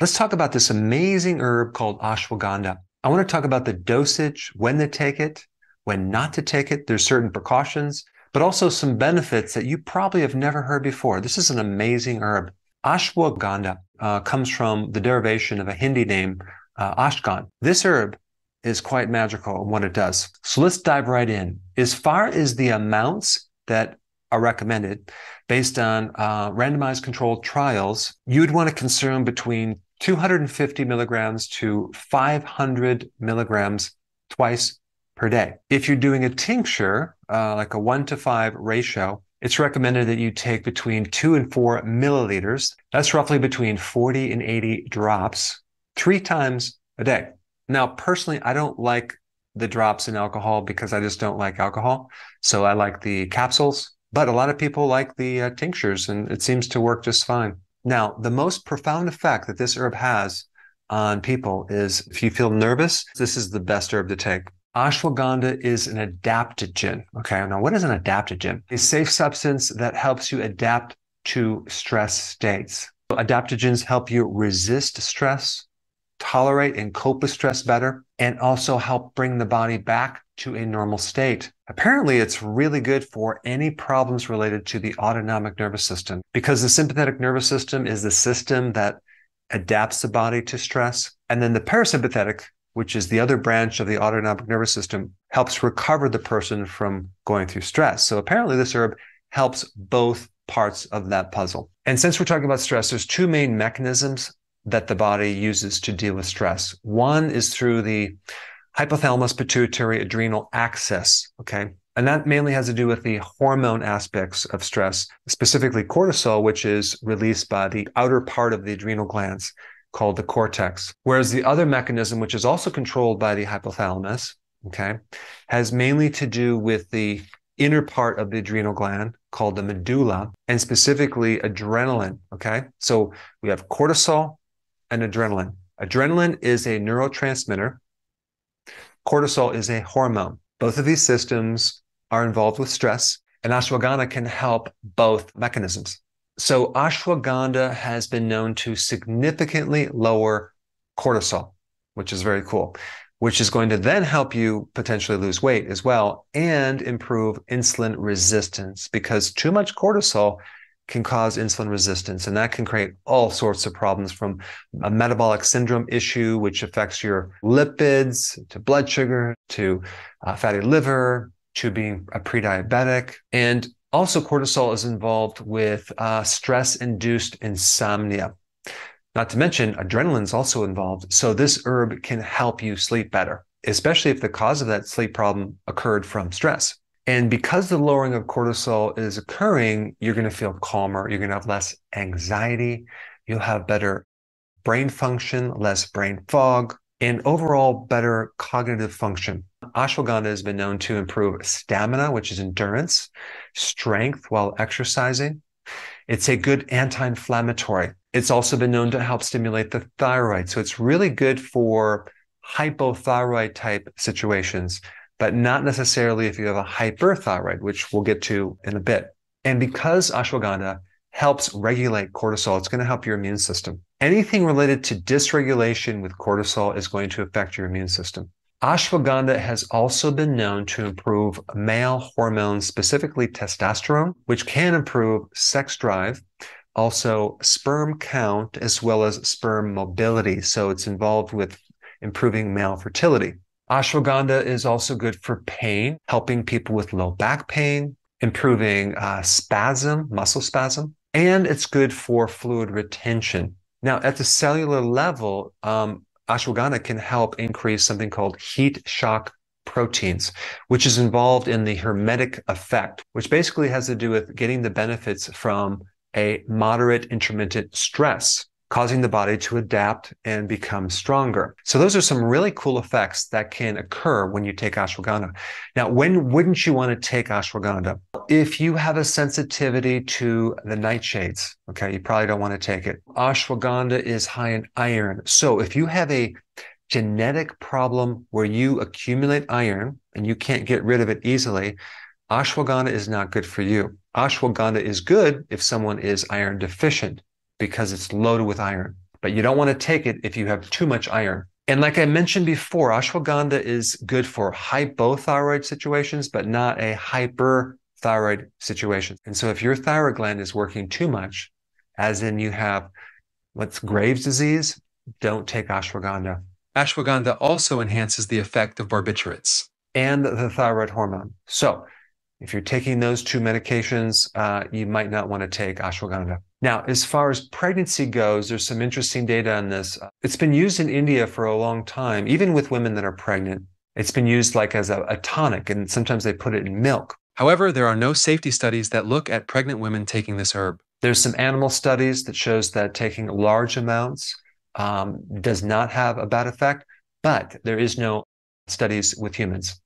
Let's talk about this amazing herb called ashwagandha. I want to talk about the dosage, when to take it, when not to take it. There's certain precautions, but also some benefits that you probably have never heard before. This is an amazing herb. Ashwagandha uh, comes from the derivation of a Hindi name, uh, ashkan. This herb is quite magical in what it does. So let's dive right in. As far as the amounts that are recommended based on uh, randomized controlled trials, you'd want to consume between 250 milligrams to 500 milligrams twice per day. If you're doing a tincture, uh, like a one to five ratio, it's recommended that you take between two and four milliliters. That's roughly between 40 and 80 drops three times a day. Now, personally, I don't like the drops in alcohol because I just don't like alcohol. So I like the capsules, but a lot of people like the uh, tinctures and it seems to work just fine. Now, the most profound effect that this herb has on people is if you feel nervous, this is the best herb to take. Ashwagandha is an adaptogen. Okay. Now, what is an adaptogen? A safe substance that helps you adapt to stress states. Adaptogens help you resist stress, tolerate and cope with stress better, and also help bring the body back to a normal state. Apparently, it's really good for any problems related to the autonomic nervous system because the sympathetic nervous system is the system that adapts the body to stress. And then the parasympathetic, which is the other branch of the autonomic nervous system, helps recover the person from going through stress. So apparently, this herb helps both parts of that puzzle. And since we're talking about stress, there's two main mechanisms that the body uses to deal with stress. One is through the hypothalamus pituitary adrenal axis. Okay. And that mainly has to do with the hormone aspects of stress, specifically cortisol, which is released by the outer part of the adrenal glands called the cortex. Whereas the other mechanism, which is also controlled by the hypothalamus, okay, has mainly to do with the inner part of the adrenal gland called the medulla and specifically adrenaline. Okay. So we have cortisol, and adrenaline. Adrenaline is a neurotransmitter, cortisol is a hormone. Both of these systems are involved with stress, and ashwagandha can help both mechanisms. So, ashwagandha has been known to significantly lower cortisol, which is very cool, which is going to then help you potentially lose weight as well and improve insulin resistance because too much cortisol can cause insulin resistance, and that can create all sorts of problems from a metabolic syndrome issue, which affects your lipids, to blood sugar, to uh, fatty liver, to being a pre-diabetic, and also cortisol is involved with uh, stress-induced insomnia. Not to mention, adrenaline is also involved. So this herb can help you sleep better, especially if the cause of that sleep problem occurred from stress. And because the lowering of cortisol is occurring, you're going to feel calmer. You're going to have less anxiety. You'll have better brain function, less brain fog, and overall better cognitive function. Ashwagandha has been known to improve stamina, which is endurance, strength while exercising. It's a good anti inflammatory. It's also been known to help stimulate the thyroid. So it's really good for hypothyroid type situations but not necessarily if you have a hyperthyroid, which we'll get to in a bit. And because ashwagandha helps regulate cortisol, it's going to help your immune system. Anything related to dysregulation with cortisol is going to affect your immune system. Ashwagandha has also been known to improve male hormones, specifically testosterone, which can improve sex drive, also sperm count, as well as sperm mobility. So it's involved with improving male fertility. Ashwagandha is also good for pain, helping people with low back pain, improving uh, spasm, muscle spasm, and it's good for fluid retention. Now, at the cellular level, um, ashwagandha can help increase something called heat shock proteins, which is involved in the hermetic effect, which basically has to do with getting the benefits from a moderate intermittent stress causing the body to adapt and become stronger. So those are some really cool effects that can occur when you take ashwagandha. Now, when wouldn't you want to take ashwagandha? If you have a sensitivity to the nightshades, okay, you probably don't want to take it. Ashwagandha is high in iron. So if you have a genetic problem where you accumulate iron and you can't get rid of it easily, ashwagandha is not good for you. Ashwagandha is good if someone is iron deficient because it's loaded with iron. But you don't want to take it if you have too much iron. And like I mentioned before, ashwagandha is good for hypothyroid situations, but not a hyperthyroid situation. And so if your thyroid gland is working too much, as in you have what's Graves' disease, don't take ashwagandha. Ashwagandha also enhances the effect of barbiturates and the thyroid hormone. So if you're taking those two medications, uh, you might not want to take ashwagandha. Now, as far as pregnancy goes, there's some interesting data on this. It's been used in India for a long time, even with women that are pregnant. It's been used like as a, a tonic, and sometimes they put it in milk. However, there are no safety studies that look at pregnant women taking this herb. There's some animal studies that shows that taking large amounts um, does not have a bad effect, but there is no studies with humans.